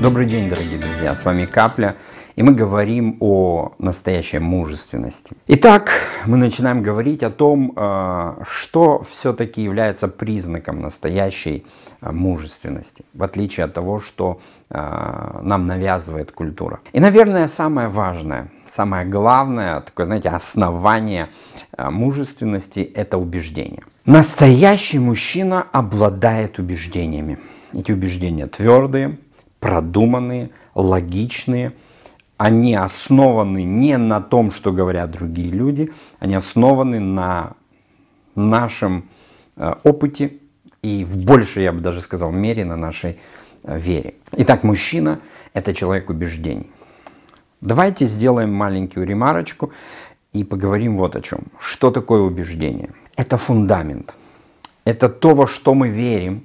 Добрый день, дорогие друзья, с вами Капля, и мы говорим о настоящей мужественности. Итак, мы начинаем говорить о том, э, что все-таки является признаком настоящей э, мужественности, в отличие от того, что э, нам навязывает культура. И, наверное, самое важное, самое главное, такое, знаете, основание мужественности – это убеждение. Настоящий мужчина обладает убеждениями. Эти убеждения твердые, продуманные, логичные. Они основаны не на том, что говорят другие люди, они основаны на нашем э, опыте и в большей, я бы даже сказал, мере на нашей э, вере. Итак, мужчина – это человек убеждений. Давайте сделаем маленькую ремарочку и поговорим вот о чем. Что такое убеждение? Это фундамент. Это то, во что мы верим,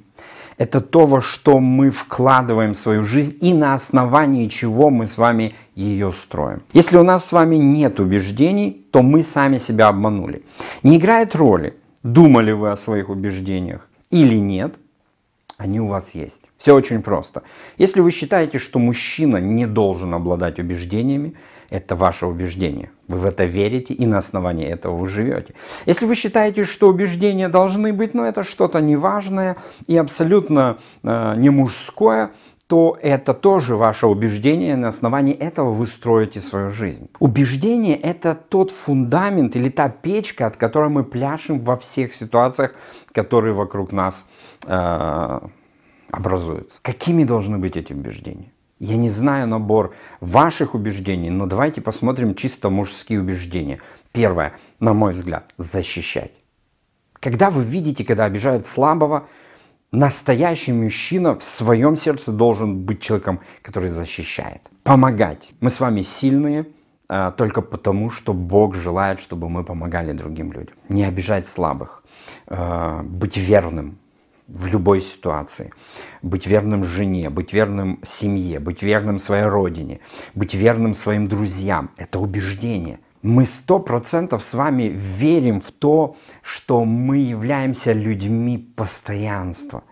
это то, во что мы вкладываем свою жизнь и на основании чего мы с вами ее строим. Если у нас с вами нет убеждений, то мы сами себя обманули. Не играет роли, думали вы о своих убеждениях или нет, они у вас есть. Все очень просто. Если вы считаете, что мужчина не должен обладать убеждениями, это ваше убеждение. Вы в это верите и на основании этого вы живете. Если вы считаете, что убеждения должны быть, но это что-то неважное и абсолютно э, не мужское, то это тоже ваше убеждение, на основании этого вы строите свою жизнь. Убеждение – это тот фундамент или та печка, от которой мы пляшем во всех ситуациях, которые вокруг нас э, образуются. Какими должны быть эти убеждения? Я не знаю набор ваших убеждений, но давайте посмотрим чисто мужские убеждения. Первое, на мой взгляд, защищать. Когда вы видите, когда обижают слабого, Настоящий мужчина в своем сердце должен быть человеком, который защищает. Помогать. Мы с вами сильные а, только потому, что Бог желает, чтобы мы помогали другим людям. Не обижать слабых. А, быть верным в любой ситуации. Быть верным жене, быть верным семье, быть верным своей родине, быть верным своим друзьям – это убеждение. Мы сто процентов с вами верим в то, что мы являемся людьми постоянства.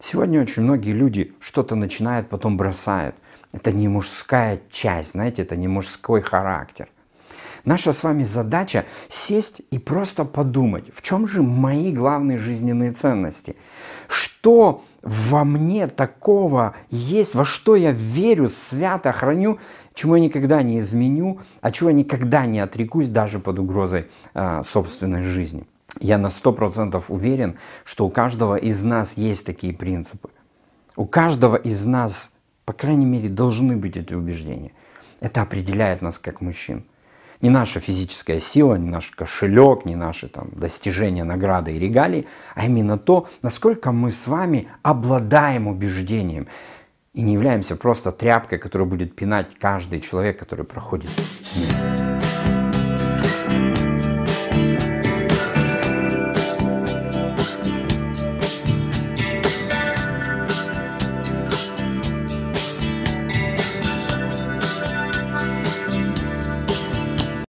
Сегодня очень многие люди что-то начинают, потом бросают. Это не мужская часть, знаете, это не мужской характер – Наша с вами задача сесть и просто подумать, в чем же мои главные жизненные ценности? Что во мне такого есть, во что я верю, свято храню, чему я никогда не изменю, а чего я никогда не отрекусь даже под угрозой а, собственной жизни. Я на 100% уверен, что у каждого из нас есть такие принципы. У каждого из нас, по крайней мере, должны быть эти убеждения. Это определяет нас как мужчин. Не наша физическая сила, не наш кошелек, не наши там, достижения, награды и регалии, а именно то, насколько мы с вами обладаем убеждением и не являемся просто тряпкой, которую будет пинать каждый человек, который проходит мимо.